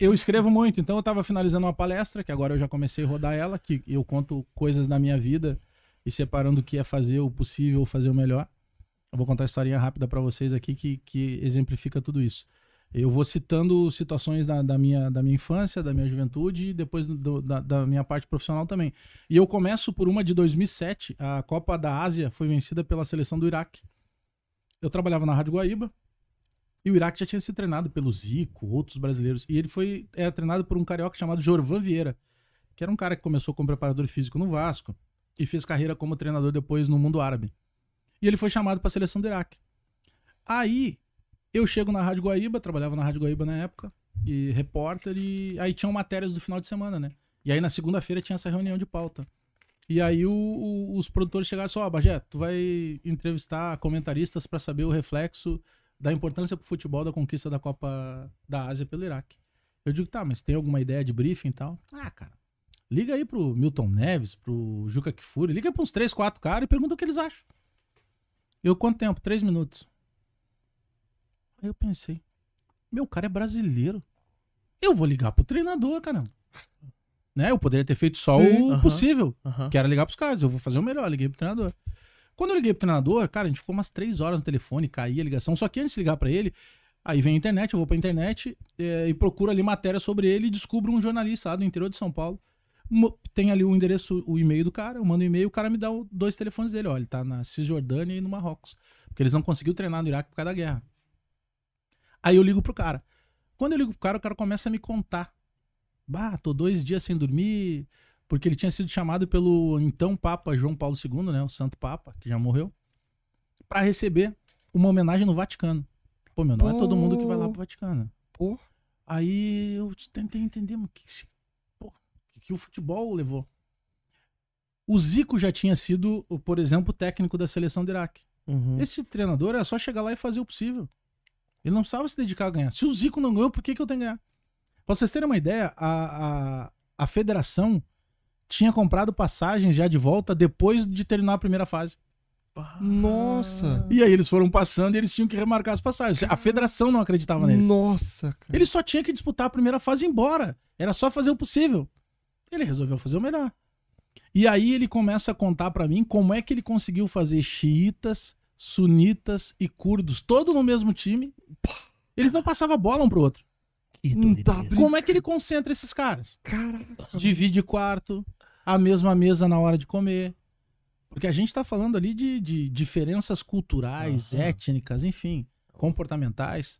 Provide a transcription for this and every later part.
Eu escrevo muito, então eu estava finalizando uma palestra, que agora eu já comecei a rodar ela, que eu conto coisas da minha vida e separando o que é fazer, o possível, fazer o melhor. Eu vou contar a historinha rápida para vocês aqui que, que exemplifica tudo isso. Eu vou citando situações da, da, minha, da minha infância, da minha juventude e depois do, da, da minha parte profissional também. E eu começo por uma de 2007. A Copa da Ásia foi vencida pela seleção do Iraque. Eu trabalhava na Rádio Guaíba, e o Iraque já tinha sido treinado pelo Zico, outros brasileiros. E ele foi era treinado por um carioca chamado Jorvan Vieira, que era um cara que começou como preparador físico no Vasco e fez carreira como treinador depois no mundo árabe. E ele foi chamado para a seleção do Iraque. Aí eu chego na Rádio Guaíba, trabalhava na Rádio Guaíba na época, e repórter, e aí tinham matérias do final de semana, né? E aí na segunda-feira tinha essa reunião de pauta. E aí o, o, os produtores chegaram e falaram: ó, oh, tu vai entrevistar comentaristas para saber o reflexo da importância para o futebol da conquista da Copa da Ásia pelo Iraque. Eu digo, tá, mas tem alguma ideia de briefing e tal? Ah, cara, liga aí pro Milton Neves, pro Juca Kfouri, liga para uns três, quatro caras e pergunta o que eles acham. Eu, quanto tempo? Três minutos. Aí eu pensei, meu cara é brasileiro. Eu vou ligar pro treinador, caramba. Né? Eu poderia ter feito só Sim, o uh -huh, possível, uh -huh. que era ligar pros caras. Eu vou fazer o melhor, liguei pro treinador. Quando eu liguei pro treinador, cara, a gente ficou umas três horas no telefone, caía a ligação. Só que antes de ligar para ele, aí vem a internet, eu vou pra internet é, e procuro ali matéria sobre ele e descubro um jornalista lá do interior de São Paulo. Tem ali o endereço, o e-mail do cara, eu mando o um e-mail, o cara me dá dois telefones dele. Olha, ele tá na Cisjordânia e no Marrocos. Porque eles não conseguiram treinar no Iraque por causa da guerra. Aí eu ligo pro cara. Quando eu ligo pro cara, o cara começa a me contar. Bah, tô dois dias sem dormir, porque ele tinha sido chamado pelo então Papa João Paulo II, né, o Santo Papa, que já morreu, para receber uma homenagem no Vaticano. Pô, meu, não Pô. é todo mundo que vai lá pro Vaticano. Pô. Aí eu tentei entender o que, que, que o futebol levou. O Zico já tinha sido, por exemplo, técnico da seleção do Iraque. Uhum. Esse treinador é só chegar lá e fazer o possível. Ele não precisava se dedicar a ganhar. Se o Zico não ganhou, por que, que eu tenho que ganhar? Pra vocês terem uma ideia, a, a, a federação tinha comprado passagens já de volta depois de terminar a primeira fase. Nossa! E aí eles foram passando e eles tinham que remarcar as passagens. A federação não acreditava neles. Nossa, cara. Ele só tinha que disputar a primeira fase e ir embora. Era só fazer o possível. Ele resolveu fazer o melhor. E aí ele começa a contar para mim como é que ele conseguiu fazer xiitas, sunitas e curdos, todo no mesmo time. Eles não passavam bola um pro outro. Como é que ele concentra esses caras? Caraca. Divide quarto, a mesma mesa na hora de comer. Porque a gente está falando ali de, de diferenças culturais, uhum. étnicas, enfim, comportamentais.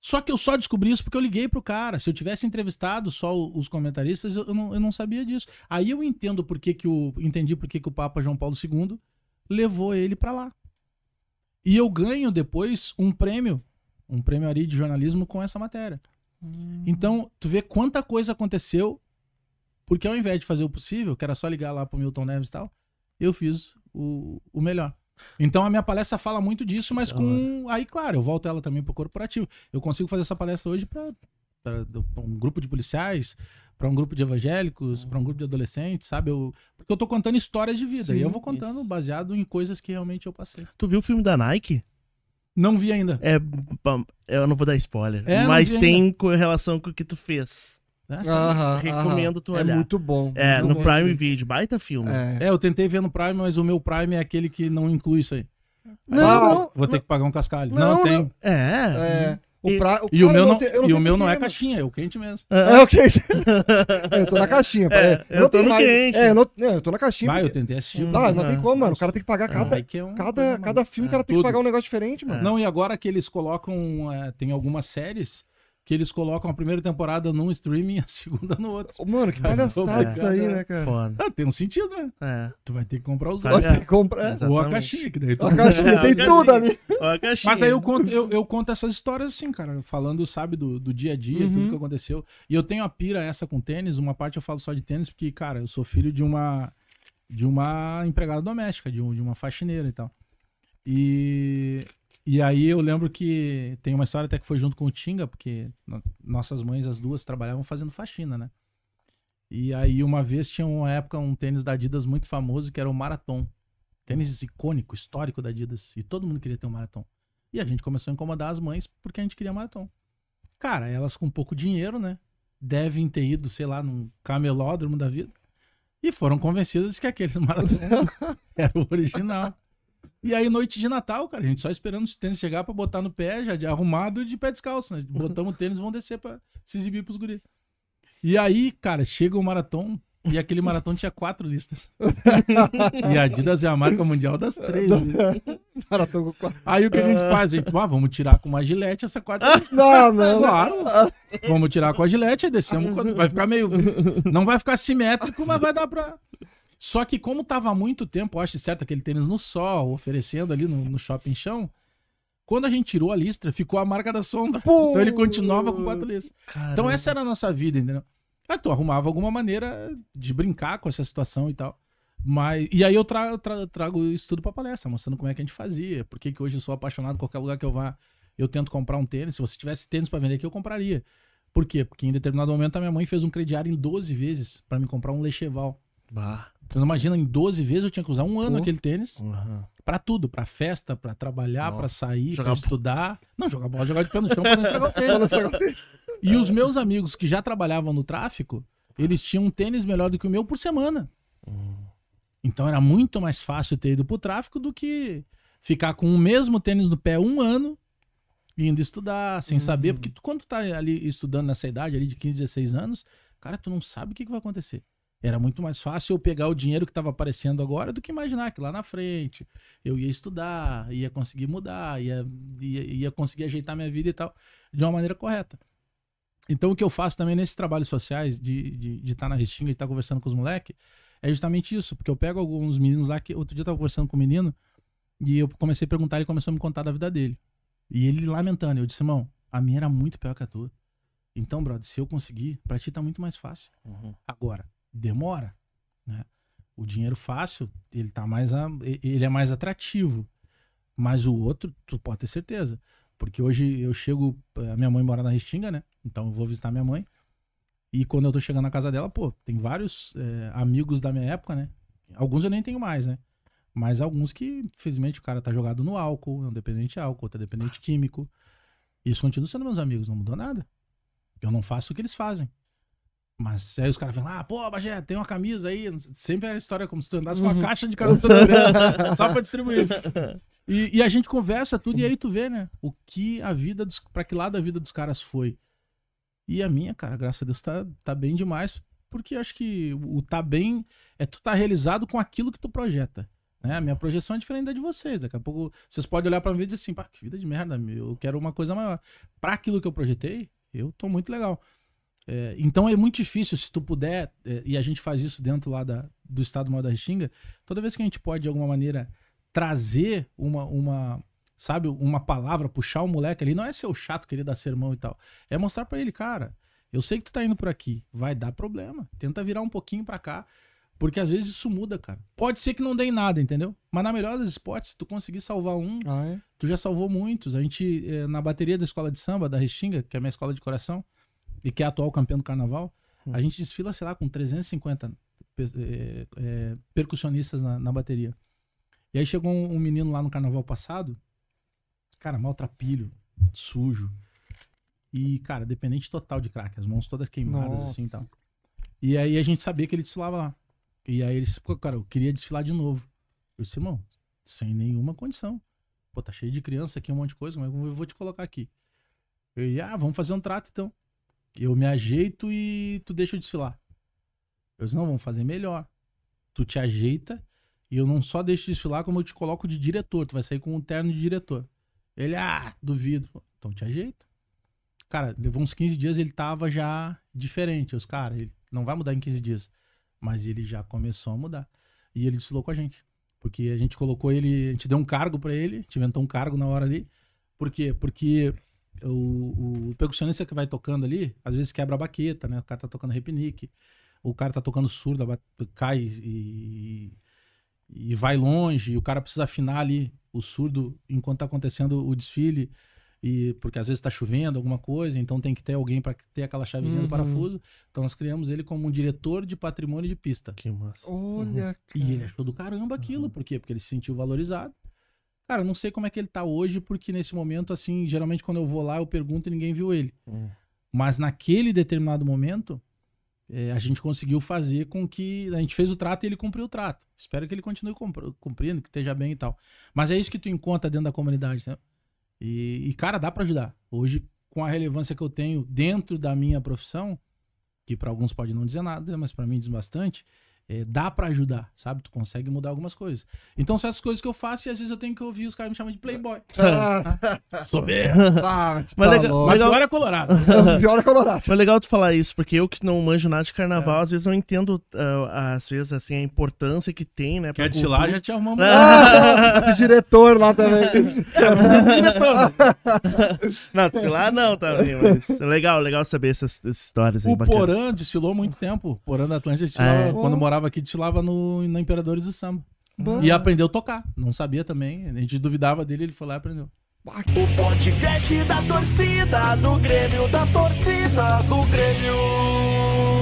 Só que eu só descobri isso porque eu liguei pro cara. Se eu tivesse entrevistado só os comentaristas, eu não, eu não sabia disso. Aí eu entendo por que o. Entendi porque que o Papa João Paulo II levou ele para lá. E eu ganho depois um prêmio, um prêmio ali de jornalismo com essa matéria. Hum. Então, tu vê quanta coisa aconteceu porque ao invés de fazer o possível, que era só ligar lá pro Milton Neves e tal, eu fiz o, o melhor. Então a minha palestra fala muito disso, mas com. Aí, claro, eu volto ela também pro corporativo. Eu consigo fazer essa palestra hoje para um grupo de policiais, para um grupo de evangélicos, ah. para um grupo de adolescentes, sabe? Eu, porque eu tô contando histórias de vida. Sim, e eu vou contando isso. baseado em coisas que realmente eu passei. Tu viu o filme da Nike? Não vi ainda. É. Eu não vou dar spoiler. É, mas tem ainda. relação com o que tu fez. Assim, recomendo tu é olhar. É muito bom. É, muito no bom. Prime Video, baita filme. É. é. eu tentei ver no Prime, mas o meu Prime é aquele que não inclui isso aí. Não, aí ah, não vou ter que pagar um cascalho. Não, não tem. É. é. O pra... o e, o meu não, tem, e o meu não é caixinha, é o quente mesmo. É, é o quente. eu tô na caixinha. É, eu, eu tô no mais... quente. É, eu, não... É, eu tô na caixinha. Vai, eu tentei assistir. Hum, não tem como, mano. O cara tem que pagar ah, cada, é um... cada, cada filme, o cara é, tem Tudo. que pagar um negócio diferente, mano. Não, e agora que eles colocam, tem algumas séries que eles colocam a primeira temporada num streaming e a segunda no outro. Mano, que é palhaçada isso aí, né, cara? Foda. Ah, tem um sentido, né? É. Tu vai ter que comprar os tá dois. Vai comprar. É. Ou a caixinha, que daí tu... A caixinha, tem tudo ali. Mas aí eu conto, eu, eu, conto essas histórias assim, cara, falando, sabe, do, do dia a dia, uhum. tudo que aconteceu. E eu tenho a pira essa com tênis, uma parte eu falo só de tênis, porque, cara, eu sou filho de uma de uma empregada doméstica, de, um, de uma faxineira e tal. E e aí eu lembro que tem uma história até que foi junto com o Tinga, porque nossas mães, as duas, trabalhavam fazendo faxina, né? E aí uma vez tinha uma época um tênis da Adidas muito famoso que era o Marathon. Tênis icônico, histórico da Adidas. E todo mundo queria ter um Marathon. E a gente começou a incomodar as mães porque a gente queria Marathon. Cara, elas com pouco dinheiro, né? Devem ter ido, sei lá, num camelódromo da vida. E foram convencidas de que aquele Marathon era o original. E aí, noite de Natal, cara, a gente só esperando os tênis chegar pra botar no pé, já de arrumado e de pé descalço, né? Uhum. Botamos o tênis, vão descer pra se exibir pros guris. E aí, cara, chega o maratão, e aquele maratão tinha quatro listas. e a Adidas é a marca mundial das três. Né? maratão com quatro. Aí o que a gente é. faz? A gente, ah, vamos tirar com uma gilete essa quarta lista. Não, não. Claro. Vamos tirar com a gilete e descemos. Vai ficar meio. Não vai ficar simétrico, mas vai dar pra. Só que como tava há muito tempo, eu acho certo aquele tênis no sol, oferecendo ali no, no shopping chão, quando a gente tirou a listra, ficou a marca da sombra. Pô, então ele continuava com quatro listras. Então Caramba. Então essa era a nossa vida, entendeu? Aí é, tu arrumava alguma maneira de brincar com essa situação e tal. Mas, e aí eu tra, tra, trago isso tudo pra palestra, mostrando como é que a gente fazia. Por que hoje eu sou apaixonado, qualquer lugar que eu vá, eu tento comprar um tênis. Se você tivesse tênis para vender aqui, eu compraria. Por quê? Porque em determinado momento a minha mãe fez um crediário em 12 vezes para me comprar um Lecheval. Bah. Então imagina, em 12 vezes eu tinha que usar um ano aquele tênis. Uhum. Pra tudo, pra festa, pra trabalhar, Nossa. pra sair, jogar pra estudar. Não, jogar bola, jogar de pé no chão pra não o tênis. e os meus amigos que já trabalhavam no tráfico, eles tinham um tênis melhor do que o meu por semana. Hum. Então era muito mais fácil ter ido pro tráfico do que ficar com o mesmo tênis no pé um ano, indo estudar, sem uhum. saber. Porque tu, quando tu tá ali estudando nessa idade, ali de 15, 16 anos, cara, tu não sabe o que, que vai acontecer. Era muito mais fácil eu pegar o dinheiro que estava aparecendo agora do que imaginar que lá na frente eu ia estudar, ia conseguir mudar, ia, ia, ia conseguir ajeitar minha vida e tal, de uma maneira correta. Então, o que eu faço também nesses trabalhos sociais, de estar tá na restinga e estar tá conversando com os moleques, é justamente isso. Porque eu pego alguns meninos lá que outro dia eu tava conversando com um menino e eu comecei a perguntar, ele começou a me contar da vida dele. E ele lamentando. Eu disse, irmão, a minha era muito pior que a tua. Então, brother, se eu conseguir, pra ti tá muito mais fácil. Uhum. Agora, demora, né? O dinheiro fácil, ele tá mais a, ele é mais atrativo. Mas o outro, tu pode ter certeza, porque hoje eu chego, eh, a minha mãe mora na Restinga, né? Então eu vou visitar minha mãe. E quando eu tô chegando na casa dela, pô, tem vários é, amigos da minha época, né? Alguns eu nem tenho mais, né? Mas alguns que, infelizmente, o cara tá jogado no álcool, é um dependente de álcool, outro é dependente químico. isso continua sendo meus amigos, não mudou nada. Eu não faço o que eles fazem. Mas aí os caras falam, ah, pô, Bagé, tem uma camisa aí. Sempre é a história é como se tu andasse com uma uhum. caixa de camisa só pra distribuir. E, e, a gente conversa tudo e aí tu vê, né? O que a vida, dos, pra que lado a vida dos caras foi. E a minha, cara, graças a Deus, tá, tá bem demais. Porque acho que o tá bem é tu tá realizado com aquilo que tu projeta. Né? A minha projeção é diferente da de vocês. Daqui a pouco vocês podem olhar pra mim e dizer assim, pá, que vida de merda, meu, eu quero uma coisa maior. Pra aquilo que eu projetei, eu tô muito legal. É, então é muito difícil, se tu puder, é, e a gente faz isso dentro lá da, do Estado Maior da Restinga, toda vez que a gente pode, de alguma maneira, trazer uma, uma sabe, uma palavra, puxar o moleque ali, não é ser o chato querer dar sermão e tal, é mostrar para ele, cara, eu sei que tu tá indo por aqui, vai dar problema, tenta virar um pouquinho para cá, porque às vezes isso muda, cara. Pode ser que não dê em nada, entendeu? Mas na melhor das se tu conseguir salvar um, ah, é? tu já salvou muitos. A gente, é, na bateria da escola de samba, da Restinga, que é a minha escola de coração, e que é atual campeão do carnaval, hum. a gente desfila, sei lá, com 350 é, é, percussionistas na, na, bateria. E aí chegou um, um, menino lá no carnaval passado, cara, maltrapilho, sujo. E, cara, dependente total de crack, as mãos todas queimadas Nossa. assim e tal. E aí a gente sabia que ele desfilava lá. E aí ele disse, cara, eu queria desfilar de novo. Eu disse, irmão, sem nenhuma condição. Pô, tá cheio de criança aqui, um monte de coisa, mas eu vou te colocar aqui. Ele, ah, vamos fazer um trato então. Eu me ajeito e tu deixa eu desfilar. Eu disse, não, vamos fazer melhor. Tu te ajeita e eu não só deixo desfilar, como eu te coloco de diretor. Tu vai sair com um terno de diretor. Ele, ah, duvido. Então te ajeita. Cara, levou uns 15 dias, ele tava já diferente. Os caras, ele não vai mudar em 15 dias. Mas ele já começou a mudar. E ele desfilou com a gente. Porque a gente colocou ele, a gente deu um cargo para ele, a gente inventou um cargo na hora ali. Por quê? Porque o, o percussionista que vai tocando ali, às vezes quebra a baqueta, né? O cara tá tocando repinique, o cara tá tocando surdo, cai e, e vai longe, e o cara precisa afinar ali o surdo enquanto tá acontecendo o desfile, e porque às vezes tá chovendo alguma coisa, então tem que ter alguém para ter aquela chavezinha uhum. do parafuso. Então nós criamos ele como um diretor de patrimônio de pista. Que massa. Olha, uhum. E ele achou do caramba aquilo, uhum. por quê? Porque ele se sentiu valorizado. Cara, não sei como é que ele tá hoje, porque nesse momento, assim, geralmente quando eu vou lá, eu pergunto e ninguém viu ele. Hum. Mas naquele determinado momento, é, a gente conseguiu fazer com que. A gente fez o trato e ele cumpriu o trato. Espero que ele continue cumprindo, que esteja bem e tal. Mas é isso que tu encontra dentro da comunidade, né? E, e cara, dá para ajudar. Hoje, com a relevância que eu tenho dentro da minha profissão, que para alguns pode não dizer nada, mas para mim diz bastante, é, dá para ajudar, sabe? Tu consegue mudar algumas coisas. Então são essas coisas que eu faço e às vezes eu tenho que ouvir os caras me chamam de playboy. Ah. Soberbo. Ah, tá pior mas, é colorado. pior é colorado. Mas legal tu falar isso, porque eu que não manjo nada de carnaval, é. às vezes eu entendo, uh, às vezes, assim, a importância que tem, né? Quer de lá, já te arrumamos. Ah, diretor lá também. diretor. não, de lá não também, mas legal, legal saber essas, essas histórias. Aí, o bacana. Porã desfilou muito tempo. Porã da Atlântica desfilou é. quando morava morava aqui, desfilava no, no Imperadores do Samba. Boa. E aprendeu a tocar. Não sabia também. A gente duvidava dele, ele foi lá e aprendeu. O podcast da torcida, do Grêmio, da torcida, do Grêmio.